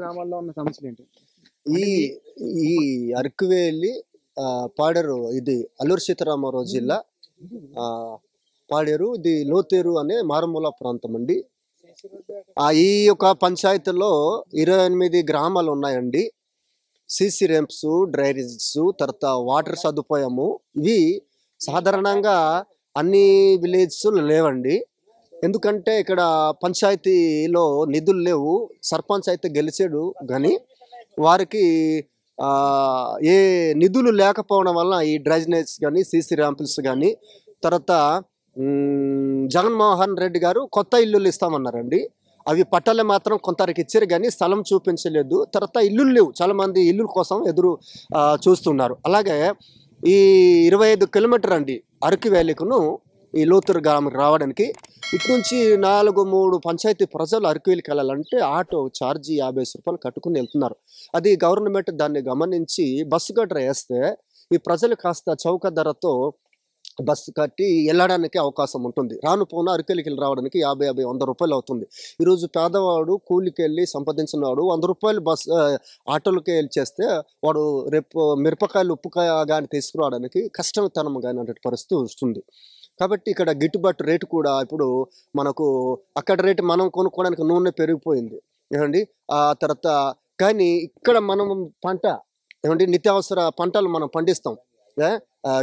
గ్రామాల్లో ఉన్న సమస్యలు ఏంటి ఈ ఈ అరకువేలి పాడేరు ఇది అల్లూరు సీతారామారావు జిల్లా పాడేరు ఇది లోతేరు అనే మారుమూల ప్రాంతం అండి ఈ యొక్క పంచాయతీలో ఇరవై ఎనిమిది గ్రామాలు ఉన్నాయండి సిసి ర్యాంప్స్ డ్రైనేజెస్ తర్వాత వాటర్ సదుపాయము ఇవి సాధారణంగా అన్ని విలేజ్స్లో లేవండి ఎందుకంటే ఇక్కడ పంచాయతీలో నిధులు లేవు సర్పంచ్ అయితే గెలిచాడు కానీ వారికి ఏ నిధులు లేకపోవడం వల్ల ఈ డ్రైనేజ్ కానీ సీసీ ర్యాంపుల్స్ కానీ తర్వాత జగన్మోహన్ రెడ్డి గారు కొత్త ఇల్లులు ఇస్తామన్నారండి అవి పట్టాలు మాత్రం కొంతరికి ఇచ్చారు కానీ స్థలం చూపించలేదు తర్వాత ఇల్లులు లేవు చాలామంది ఇల్లు కోసం ఎదురు చూస్తున్నారు అలాగే ఈ ఇరవై ఐదు కిలోమీటర్ అండి అరకు వ్యాలీకును ఈ లోతురు గ్రామం రావడానికి ఇటు నుంచి నాలుగు మూడు పంచాయతీ ప్రజలు అరకువీలకి వెళ్ళాలంటే ఆటో ఛార్జీ యాభై రూపాయలు కట్టుకుని వెళ్తున్నారు అది గవర్నమెంట్ దాన్ని గమనించి బస్సు గడ్ర వేస్తే ఈ ప్రజలు కాస్త చౌక ధరతో బస్సు కట్టి వెళ్ళడానికి అవకాశం ఉంటుంది రాను పోను అరకెళ్ళకి రావడానికి యాభై యాభై వంద రూపాయలు అవుతుంది ఈరోజు పేదవాడు కూలికి వెళ్ళి సంపాదించిన వాడు వంద రూపాయలు బస్ ఆటోలకే వెళ్ళి చేస్తే వాడు రేపు మిరపకాయలు ఉప్పుకాయ కానీ తీసుకురావడానికి కష్టతనం కానీ అన్నట్టు పరిస్థితి వస్తుంది కాబట్టి ఇక్కడ గిట్టుబాటు రేటు కూడా ఇప్పుడు మనకు అక్కడ రేటు మనం కొనుక్కోవడానికి నూనె పెరిగిపోయింది ఏమండి ఆ తర్వాత కానీ ఇక్కడ మనం పంట ఏమండి నిత్యావసర పంటలు మనం పండిస్తాం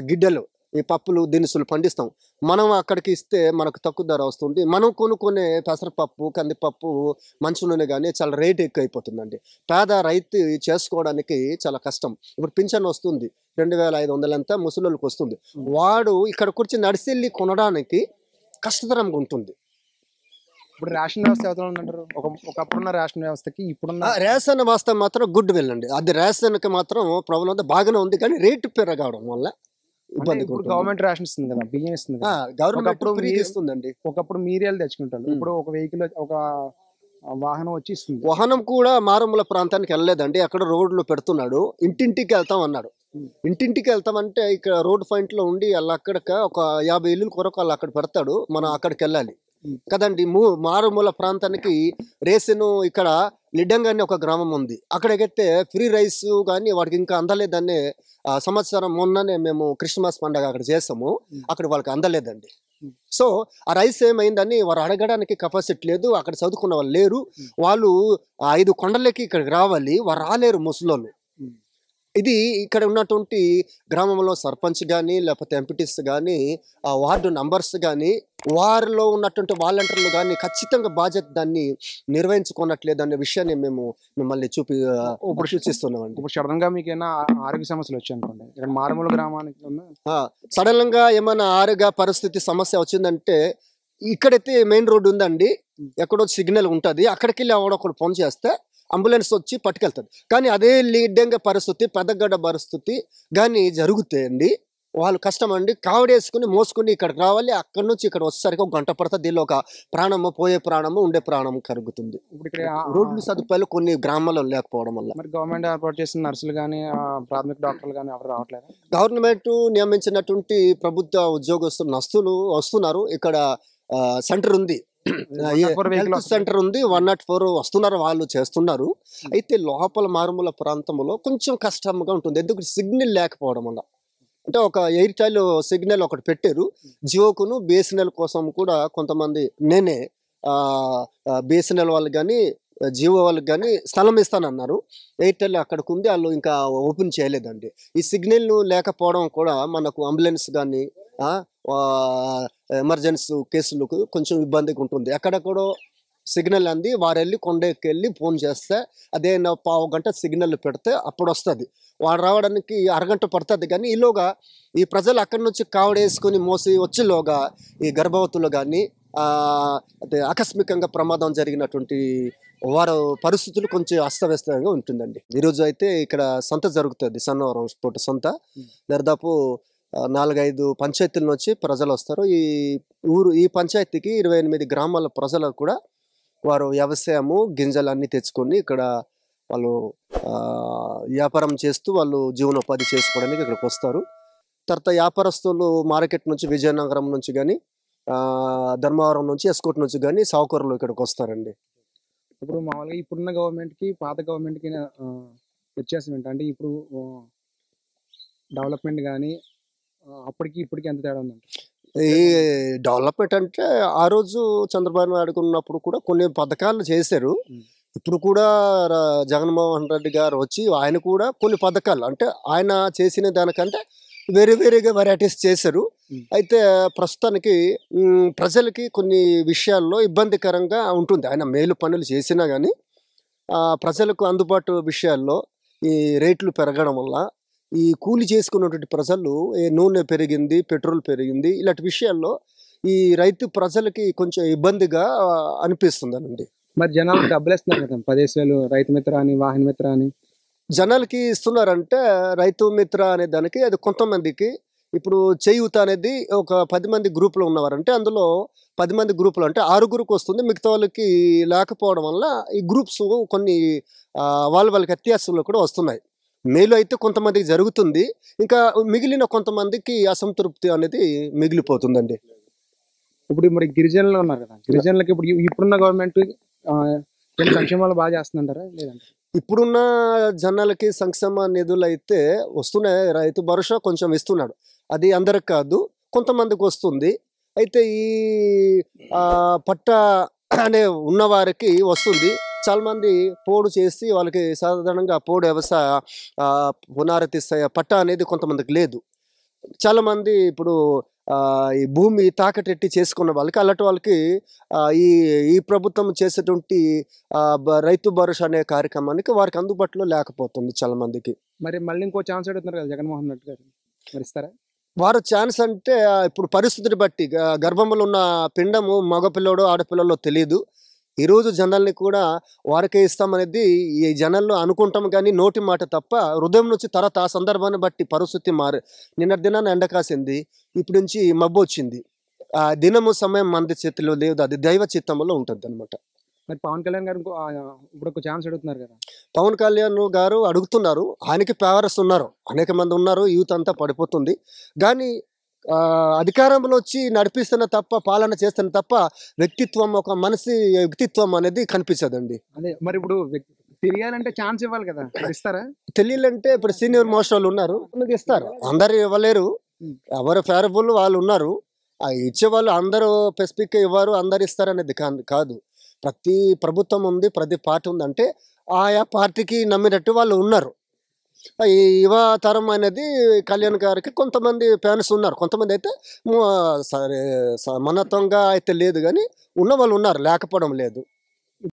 గిడ్డలు ఈ పప్పులు దినుసులు పండిస్తాం మనం అక్కడికి ఇస్తే మనకు తక్కువ ధర వస్తుంది మనం కొనుక్కునే పెసరపప్పు కందిపప్పు మంచి నూనె కానీ చాలా రేట్ ఎక్కువ అయిపోతుందండి పేద రైతు చేసుకోవడానికి చాలా కష్టం ఇప్పుడు పింఛన్ వస్తుంది రెండు వేల ఐదు వందలంతా ముసలోళ్ళకి వస్తుంది వాడు ఇక్కడ కూర్చొని నడిసెళ్ళి కొనడానికి కష్టతరంగా ఉంటుంది ఇప్పుడు రేషన్ వ్యవస్థ ఒకప్పుడున్న రేషన్ వ్యవస్థకి ఇప్పుడున్న రేషన్ వ్యవస్థ మాత్రం గుడ్ వెళ్ళండి అది రేషన్కి మాత్రం ప్రాబ్లం బాగానే ఉంది కానీ రేటు పెరగడం వల్ల ఇబ్బంది గవర్నమెంట్ రేషన్ ఇస్తుంది కదా బియ్యం ఇస్తుంది గవర్నమెంట్ ఇస్తుందండి ఒకప్పుడు మీరియల్ తెచ్చుకుంటారు ఇప్పుడు ఒక వెహికల్ ఒక వాహనం వచ్చి ఇస్తుంది వాహనం కూడా మారుమూల ప్రాంతానికి వెళ్ళలేదండి అక్కడ రోడ్లు పెడుతున్నాడు ఇంటింటికి వెళ్తాం అన్నాడు ఇంటింటికి వెళ్తామంటే ఇక్కడ రోడ్ పాయింట్ లో ఉండి వాళ్ళు అక్కడిక ఒక యాభై ఇల్లు కొరకు వాళ్ళు అక్కడ పెడతాడు మనం అక్కడికి వెళ్ళాలి కదండి మారుమూల ప్రాంతానికి రేసును ఇక్కడ లిడ్డంగా అనే ఒక గ్రామం ఉంది అక్కడికైతే ఫ్రీ రైస్ కానీ వాడికి ఇంకా అందలేదని సంవత్సరం మొన్ననే మేము క్రిస్మస్ పండగ అక్కడ చేసాము అక్కడ వాళ్ళకి అందలేదండి సో ఆ రైస్ ఏమైందని వారు అడగడానికి కెపాసిటీ లేదు అక్కడ చదువుకున్న వాళ్ళు లేరు వాళ్ళు ఐదు కొండలకి ఇక్కడికి రావాలి వారు రాలేరు ముసలోళ్ళు ఇది ఇక్కడ ఉన్నటువంటి గ్రామంలో సర్పంచ్ కానీ లేకపోతే ఎంపీటీస్ కానీ వార్డు నంబర్స్ కానీ వారిలో ఉన్నటువంటి వాలంటీర్లు కానీ ఖచ్చితంగా బాధ్యత దాన్ని నిర్వహించుకున్నట్లేదు అనే విషయాన్ని మేము మిమ్మల్ని చూపి ఇప్పుడు సూచిస్తున్నామండి ఇప్పుడు సడన్ గా మీకు ఏమైనా ఆరోగ్య సమస్యలు వచ్చాయి అనుకోండి ఇక్కడ మారుమూల గ్రామానికి సడన్ గా ఏమైనా ఆరోగ్య పరిస్థితి సమస్య వచ్చిందంటే ఇక్కడైతే మెయిన్ రోడ్ ఉందండి ఎక్కడో సిగ్నల్ ఉంటుంది అక్కడికి వెళ్ళి ఆవిడ ఫోన్ చేస్తే అంబులెన్స్ వచ్చి పట్టుకెళ్తుంది కానీ అదే డెంగ పరిస్థితి పెద్దగడ్డ పరిస్థితి కానీ జరుగుతాయండి వాళ్ళు కష్టం అండి కావడేసుకుని మోసుకుని ఇక్కడికి రావాలి అక్కడి నుంచి ఇక్కడ వచ్చేసరికి ఒక గంట పడుతుంది దీనిలో ఒక ప్రాణము పోయే ప్రాణము ఉండే ప్రాణం కరుగుతుంది రోడ్లు సదుపాయాలు కొన్ని గ్రామాల్లో లేకపోవడం వల్ల మరి గవర్నమెంట్ ఏర్పాటు చేసిన నర్సులు కానీ ప్రాథమిక డాక్టర్లు కానీ ఎవరు రావట్లేదు గవర్నమెంట్ నియమించినటువంటి ప్రభుత్వ ఉద్యోగస్తులు నస్తులు వస్తున్నారు ఇక్కడ సెంటర్ ఉంది హెల్త్ సెంటర్ ఉంది వన్ నాట్ ఫోర్ వస్తున్నారు వాళ్ళు చేస్తున్నారు అయితే లోపల మారుమూల ప్రాంతంలో కొంచెం కష్టంగా ఉంటుంది ఎందుకంటే సిగ్నల్ లేకపోవడం వల్ల అంటే ఒక ఎయిర్టెల్ సిగ్నల్ ఒకటి పెట్టారు జియోకును బిఎస్ఎన్ఎల్ కోసం కూడా కొంతమంది నేనే బిఎస్ఎన్ఎల్ వాళ్ళు కానీ జియో వాళ్ళకి కానీ స్థలం ఇస్తానన్నారు ఎయిర్టెల్ అక్కడికి ఉంది వాళ్ళు ఇంకా ఓపెన్ చేయలేదండి ఈ సిగ్నల్ లేకపోవడం కూడా మనకు అంబులెన్స్ కానీ ఎమర్జెన్సీ కేసులకు కొంచెం ఇబ్బందిగా ఉంటుంది కూడా సిగ్నల్ అంది వారు వెళ్ళి కొండకెళ్ళి ఫోన్ చేస్తే అదే పావు గంట సిగ్నల్ పెడితే అప్పుడు వస్తుంది వాడు రావడానికి అరగంట పడుతుంది కానీ ఈలోగా ఈ ప్రజలు అక్కడి నుంచి కావడేసుకొని మోసి వచ్చేలోగా ఈ గర్భవతులు కానీ అదే ఆకస్మికంగా ప్రమాదం జరిగినటువంటి వారు పరిస్థితులు కొంచెం అస్తవ్యస్తంగా ఉంటుందండి ఈరోజు అయితే ఇక్కడ సంత జరుగుతుంది సన్నవరం స్పోర్ట్ సంత దాదాపు నాలుగైదు పంచాయతీల నుంచి ప్రజలు వస్తారు ఈ ఊరు ఈ పంచాయతీకి ఇరవై ఎనిమిది గ్రామాల ప్రజలకు కూడా వారు వ్యవసాయము గింజలు అన్నీ తెచ్చుకొని ఇక్కడ వాళ్ళు వ్యాపారం చేస్తూ వాళ్ళు జీవనోపాధి చేసుకోవడానికి ఇక్కడికి వస్తారు తర్వాత వ్యాపారస్తులు మార్కెట్ నుంచి విజయనగరం నుంచి కానీ ధర్మవరం నుంచి ఎస్కోట్ నుంచి కానీ సావుకర్లు ఇక్కడికి వస్తారండి ఇప్పుడు మామూలుగా ఇప్పుడున్న గవర్నమెంట్కి పాత గవర్నమెంట్కి వ్యత్యాసం ఏంటంటే ఇప్పుడు డెవలప్మెంట్ కానీ అప్పటికి ఇప్పటికి ఎంత తేడా ఈ డెవలప్మెంట్ అంటే ఆ రోజు చంద్రబాబు నాయుడు ఉన్నప్పుడు కూడా కొన్ని పథకాలు చేశారు ఇప్పుడు కూడా జగన్మోహన్ రెడ్డి గారు వచ్చి ఆయన కూడా కొన్ని పథకాలు అంటే ఆయన చేసిన దానికంటే వేరే వేరేగా వెరైటీస్ చేశారు అయితే ప్రస్తుతానికి ప్రజలకి కొన్ని విషయాల్లో ఇబ్బందికరంగా ఉంటుంది ఆయన మేలు పనులు చేసినా కానీ ప్రజలకు అందుబాటు విషయాల్లో ఈ రేట్లు పెరగడం వల్ల ఈ కూలి చేసుకున్నటువంటి ప్రజలు నూనె పెరిగింది పెట్రోల్ పెరిగింది ఇలాంటి విషయాల్లో ఈ రైతు ప్రజలకి కొంచెం ఇబ్బందిగా అనిపిస్తుందనండి మరి జనాలు డబ్బులేస్తున్నారు కదా పదేసి వేలు రైతు మిత్ర అని వాహన మిత్ర అని జనాలకి ఇస్తున్నారంటే రైతు మిత్ర అనే దానికి అది కొంతమందికి ఇప్పుడు చేయూత అనేది ఒక పది మంది గ్రూపులో ఉన్నవారంటే అందులో పది మంది గ్రూపులు అంటే ఆరుగురికి వస్తుంది మిగతా వాళ్ళకి లేకపోవడం వల్ల ఈ గ్రూప్స్ కొన్ని వాళ్ళ వాళ్ళకి అత్యాసంలో కూడా వస్తున్నాయి మేలు అయితే కొంతమందికి జరుగుతుంది ఇంకా మిగిలిన కొంతమందికి అసంతృప్తి అనేది మిగిలిపోతుందండి ఇప్పుడు మరి గిరిజనులు ఉన్నారు కదా గిరిజనులకి ఇప్పుడు ఇప్పుడున్న గవర్నమెంట్ సంక్షేమాలు బాగా చేస్తుందంటారా లేదంటే ఇప్పుడున్న జనాలకి సంక్షేమ నిధులు అయితే వస్తున్నాయి రైతు భరోసా కొంచెం ఇస్తున్నాడు అది అందరికి కాదు కొంతమందికి వస్తుంది అయితే ఈ పట్ట అనే ఉన్నవారికి వస్తుంది చాలామంది పోడు చేసి వాళ్ళకి సాధారణంగా పోడు వ్యవసాయ పునరుద్ధి పట్ట అనేది కొంతమందికి లేదు చాలామంది ఇప్పుడు ఈ భూమి తాకటెట్టి చేసుకున్న వాళ్ళకి అలాంటి వాళ్ళకి ఈ ఈ ప్రభుత్వం చేసేటువంటి రైతు భరోసా అనే కార్యక్రమానికి వారికి అందుబాటులో లేకపోతుంది చాలామందికి మరి మళ్ళీ ఇంకో ఛాన్స్ అడుగుతున్నారు కదా జగన్మోహన్ రెడ్డి గారు మరి వారు ఛాన్స్ అంటే ఇప్పుడు పరిస్థితిని బట్టి గర్భంలో ఉన్న పిండము మగపిల్లడు ఆడపిల్లలో తెలియదు ఈరోజు జనాల్ని కూడా వారికే ఇస్తామనేది ఈ జనాల్లో అనుకుంటాం కానీ నోటి మాట తప్ప హృదయం నుంచి తర్వాత ఆ సందర్భాన్ని బట్టి పరిస్థితి మారు నిన్న దినాన్ని ఎండ కాసింది ఇప్పటి నుంచి మబ్బు వచ్చింది ఆ దినము సమయం మంది చేతిలో లేదు అది దైవ చిత్తంలో ఉంటుంది అనమాట మరి పవన్ కళ్యాణ్ గారు ఇప్పుడు ఒక ఛాన్స్ అడుగుతున్నారు కదా పవన్ కళ్యాణ్ గారు అడుగుతున్నారు ఆయనకి పేవర్స్ ఉన్నారు అనేక మంది ఉన్నారు యూత్ అంతా పడిపోతుంది కానీ అధికారంలో వచ్చి నడిపిస్తున్న తప్ప పాలన చేస్తున్న తప్ప వ్యక్తిత్వం ఒక మనిషి వ్యక్తిత్వం అనేది కనిపించదండి అండి మరి ఇప్పుడు తెలియాలంటే ఛాన్స్ ఇవ్వాలి కదా ఇస్తారా తెలియాలంటే ఇప్పుడు సీనియర్ మోస్ట్ వాళ్ళు ఉన్నారు ఇస్తారు అందరు ఇవ్వలేరు ఎవరు ఫేవరబుల్ వాళ్ళు ఉన్నారు ఇచ్చే వాళ్ళు అందరూ స్పెసిఫిక్గా ఇవ్వరు అందరు ఇస్తారు అనేది కాదు ప్రతి ప్రభుత్వం ఉంది ప్రతి పార్టీ ఉందంటే ఆయా పార్టీకి నమ్మినట్టు వాళ్ళు ఉన్నారు ఈ యువతరం అనేది కళ్యాణ్ గారికి కొంతమంది ఫ్యాన్స్ ఉన్నారు కొంతమంది అయితే సరే సమనత్వంగా అయితే లేదు కానీ ఉన్న వాళ్ళు ఉన్నారు లేకపోవడం లేదు